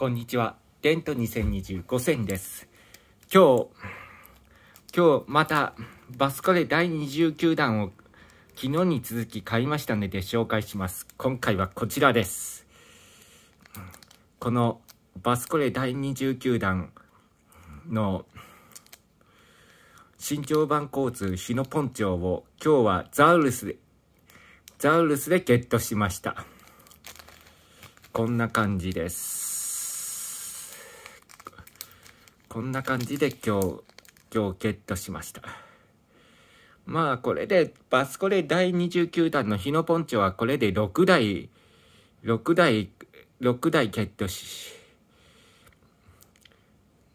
こんにちは。デント2025選です。今日、今日またバスコレ第29弾を昨日に続き買いましたので紹介します。今回はこちらです。このバスコレ第29弾の新庄版交通日のポンチョを今日はザウルスで、ザウルスでゲットしました。こんな感じです。こんな感じで今日、今日ゲットしました。まあこれで、バスコレ第29弾の日野ポンチョはこれで6台、6台、6台ゲットし、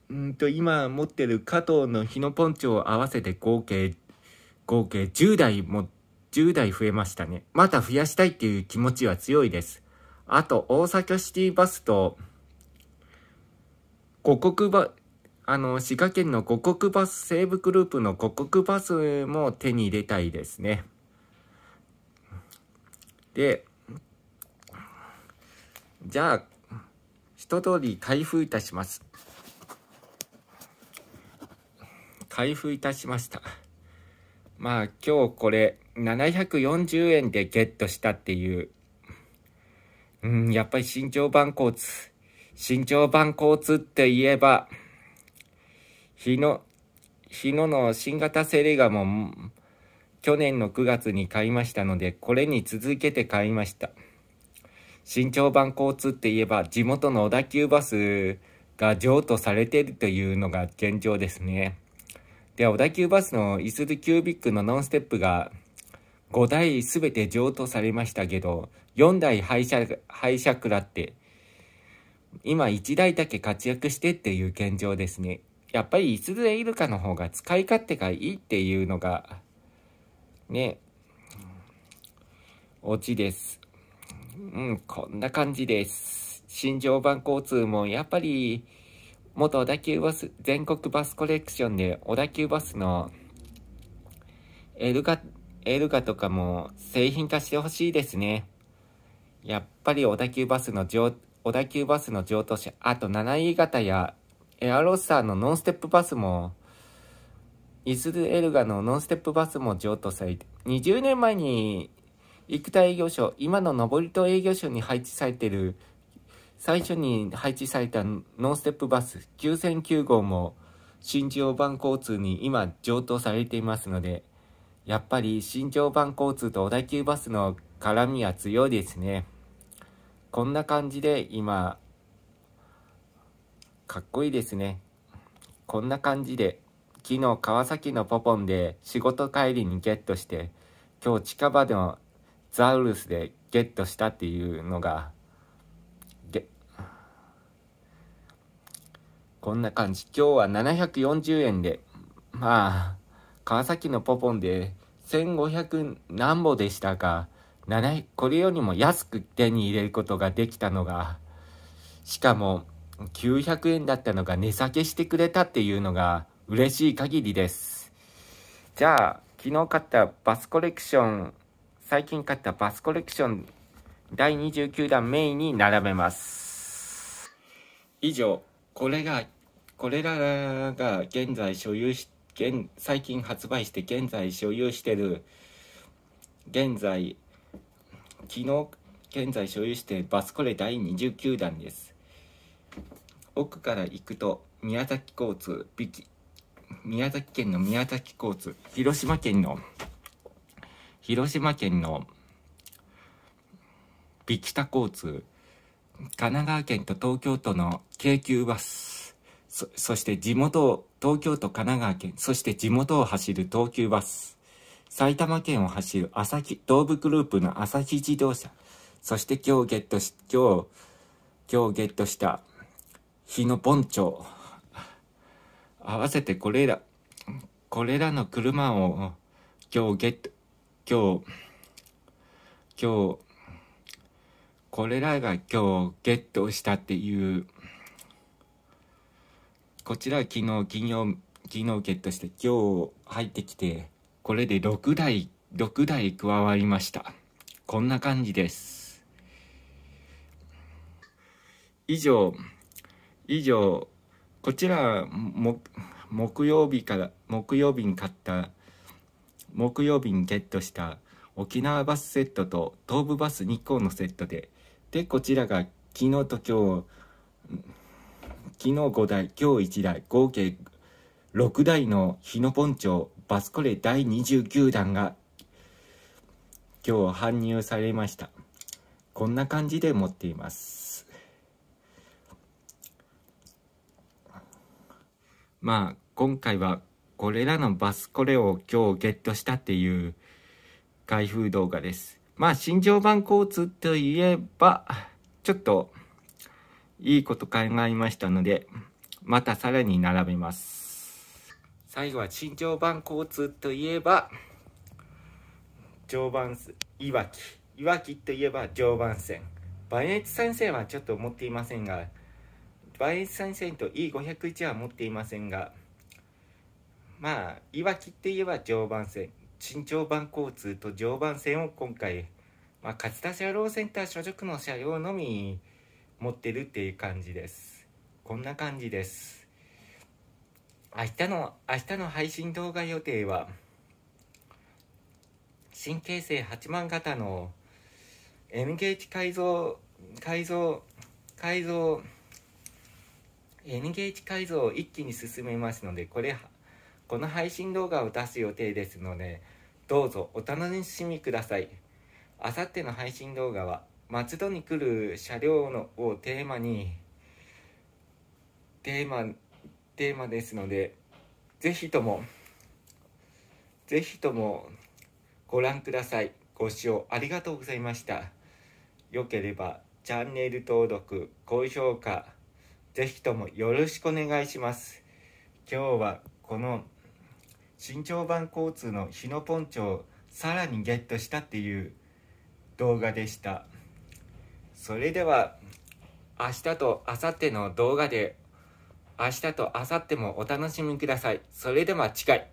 うんと今持ってる加藤の日野ポンチョを合わせて合計、合計10台も、10台増えましたね。また増やしたいっていう気持ちは強いです。あと、大阪シティバスと、五国バ、あの、滋賀県の五国バス、西武グループの五国バスも手に入れたいですね。で、じゃあ、一通り開封いたします。開封いたしました。まあ今日これ740円でゲットしたっていう。うん、やっぱり新庄版交通。新庄版交通って言えば、日野の新型セレガも去年の9月に買いましたので、これに続けて買いました。新潮版交通って言えば、地元の小田急バスが譲渡されているというのが現状ですね。で、小田急バスのイスルキュービックのノンステップが5台すべて譲渡されましたけど、4台廃車、廃車くらって、今1台だけ活躍してっていう現状ですね。やっぱりいつでいるかの方が使い勝手がいいっていうのが、ね、オチです。うん、こんな感じです。新常磐交通もやっぱり、元小田急バス、全国バスコレクションで小田急バスのエルガ、エルガとかも製品化してほしいですね。やっぱり小田急バスの上、小田急バスの譲渡車、あと7位型やエアロッサーのノンステップバスも、イズルエルガのノンステップバスも譲渡されて、20年前に生田営業所、今の登戸営業所に配置されている、最初に配置されたノンステップバス9009号も、新常磐交通に今譲渡されていますので、やっぱり新常磐交通と小田急バスの絡みは強いですね。こんな感じで今、かっこいいですね。こんな感じで、昨日川崎のポポンで仕事帰りにゲットして、今日近場でのザウルスでゲットしたっていうのが、こんな感じ。今日は740円で、まあ、川崎のポポンで1500何歩でしたが、これよりも安く手に入れることができたのが、しかも、900円だったのが値下げしてくれたっていうのが嬉しい限りです。じゃあ、昨日買ったバスコレクション、最近買ったバスコレクション第29弾メインに並べます。以上、これが、これらが現在所有し、現最近発売して現在所有してる、現在、昨日現在所有してるバスコレ第29弾です。奥から行くと宮崎交通宮崎県の宮崎交通広島県の広島県のビキタ交通神奈川県と東京都の京急バスそそして地元を東京都神奈川県そして地元を走る東急バス埼玉県を走る朝日東武グループの朝日自動車そして今日ゲットし今日今日ゲットした日ポンチョ。合わせてこれら、これらの車を今日ゲット、今日、今日、これらが今日ゲットしたっていう、こちら昨日、金曜、昨日ゲットして今日入ってきて、これで6台、6台加わりました。こんな感じです。以上、以上こちら木曜日から木曜日に買った木曜日にゲットした沖縄バスセットと東武バス日光のセットででこちらが昨日と今日昨日5台今日1台合計6台の日野ポンチョバスコレ第29弾が今日搬入されましたこんな感じで持っていますまあ、今回はこれらのバスコレを今日ゲットしたっていう開封動画です。まあ、新常版交通といえば、ちょっといいこと考えましたので、またさらに並べます。最後は新常版交通といえば、常磐岩いわき。いわきといえば常磐線。磐越先線はちょっと持っていませんが、バイサンシャインと E501 は持っていませんがまあいわきって言えば常磐線新常磐交通と常磐線を今回、まあ、勝田車両センター所属の車両のみ持ってるっていう感じですこんな感じです明日の明日の配信動画予定は新京成8万型の n ゲージ改造改造改造 NGH 改造を一気に進めますのでこれこの配信動画を出す予定ですのでどうぞお楽しみくださいあさっての配信動画は松戸に来る車両のをテーマにテーマテーマですのでぜひともぜひともご覧くださいご視聴ありがとうございましたよければチャンネル登録高評価ぜひともよろしくお願いします。今日はこの新潮版交通の日野ポンチョをさらにゲットしたっていう動画でした。それでは明日と明後日の動画で明日と明後日もお楽しみください。それでは近い。